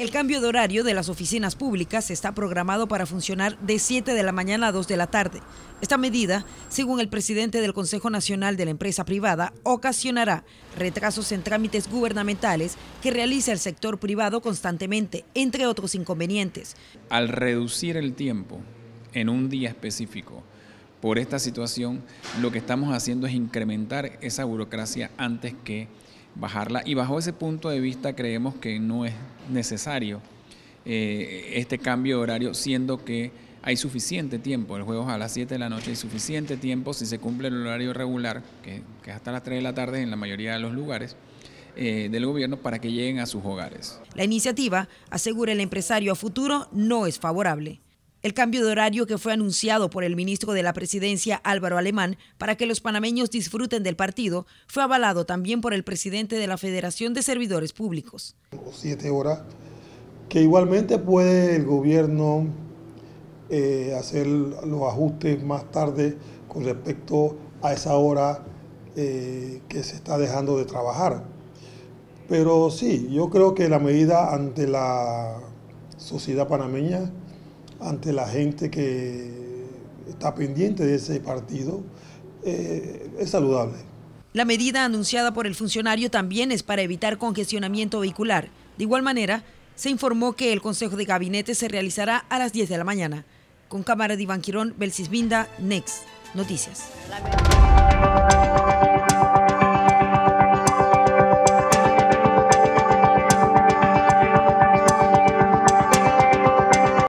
El cambio de horario de las oficinas públicas está programado para funcionar de 7 de la mañana a 2 de la tarde. Esta medida, según el presidente del Consejo Nacional de la Empresa Privada, ocasionará retrasos en trámites gubernamentales que realiza el sector privado constantemente, entre otros inconvenientes. Al reducir el tiempo en un día específico, por esta situación, lo que estamos haciendo es incrementar esa burocracia antes que bajarla. Y bajo ese punto de vista creemos que no es necesario eh, este cambio de horario, siendo que hay suficiente tiempo. El juego es a las 7 de la noche, hay suficiente tiempo si se cumple el horario regular, que, es hasta las 3 de la tarde en la mayoría de los lugares. Eh, del gobierno para que lleguen a sus hogares. La iniciativa, asegura el empresario a futuro, no es favorable. El cambio de horario que fue anunciado por el ministro de la Presidencia Álvaro Alemán para que los panameños disfruten del partido fue avalado también por el presidente de la Federación de Servidores Públicos. Siete horas, que igualmente puede el gobierno eh, hacer los ajustes más tarde con respecto a esa hora eh, que se está dejando de trabajar. Pero sí, yo creo que la medida ante la sociedad panameña ante la gente que está pendiente de ese partido, eh, es saludable. La medida anunciada por el funcionario también es para evitar congestionamiento vehicular. De igual manera, se informó que el Consejo de Gabinete se realizará a las 10 de la mañana. Con cámara de Iván Quirón, Next. Noticias.